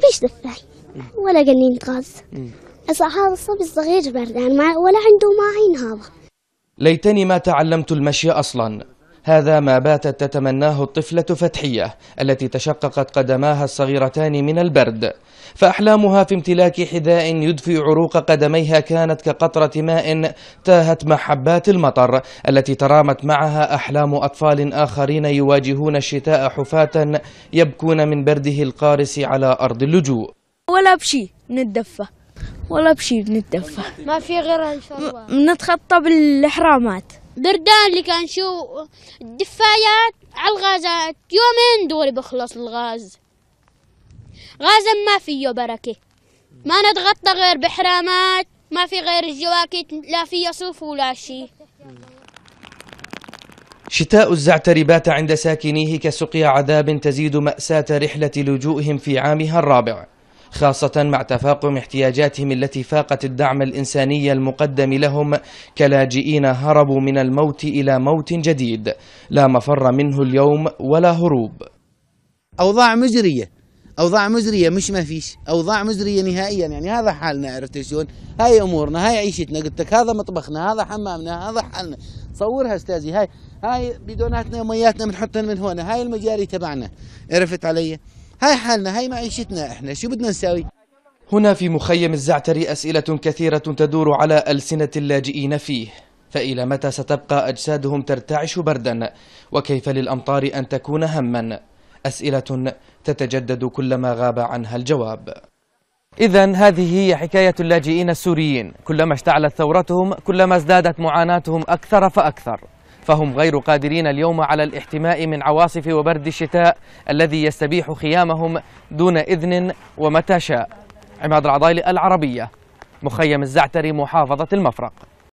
فيش دفاي ولا قنين غاز هذا الصبي الصغير بردان يعني ولا عنده ما هذا ليتني ما تعلمت المشي أصلاً هذا ما باتت تتمناه الطفلة فتحية التي تشققت قدماها الصغيرتان من البرد فأحلامها في امتلاك حذاء يدفئ عروق قدميها كانت كقطرة ماء تاهت مع حبات المطر التي ترامت معها أحلام أطفال آخرين يواجهون الشتاء حفاة يبكون من برده القارس على أرض اللجوء ولا بشي نتدفى ولا بشي بنتدفى ما في غير ان شاء الله نتخطى بالحرامات بردان اللي كان شو الدفايات على الغازات يومين دوري بخلص الغاز غازا ما فيه بركة ما نتغطى غير بحرامات ما في غير الجواكت لا في صوف ولا شيء شتاء الزعتر بات عند ساكنيه كسقيا عذاب تزيد مأساة رحلة لجوئهم في عامها الرابع خاصة مع تفاقم احتياجاتهم التي فاقت الدعم الإنساني المقدم لهم كلاجئين هربوا من الموت إلى موت جديد لا مفر منه اليوم ولا هروب أوضاع مزرية أوضاع مزرية مش ما فيش أوضاع مزرية نهائيا يعني هذا حالنا عرفت شلون هاي أمورنا هاي عيشتنا قلت لك هذا مطبخنا هذا حمامنا هذا حالنا صورها استاذي هاي هاي بدوناتنا ومياتنا بنحطن من هنا هاي المجاري تبعنا عرفت علي هاي حالنا هاي معيشتنا احنا شو بدنا نساوي هنا في مخيم الزعتري أسئلة كثيرة تدور على ألسنة اللاجئين فيه فإلى متى ستبقى أجسادهم ترتعش بردا وكيف للأمطار أن تكون هما أسئلة تتجدد كلما غاب عنها الجواب إذا هذه هي حكاية اللاجئين السوريين كلما اشتعلت ثورتهم كلما ازدادت معاناتهم أكثر فأكثر فهم غير قادرين اليوم على الاحتماء من عواصف وبرد الشتاء الذي يستبيح خيامهم دون إذن ومتى شاء عماد العضايل العربية مخيم الزعتري محافظة المفرق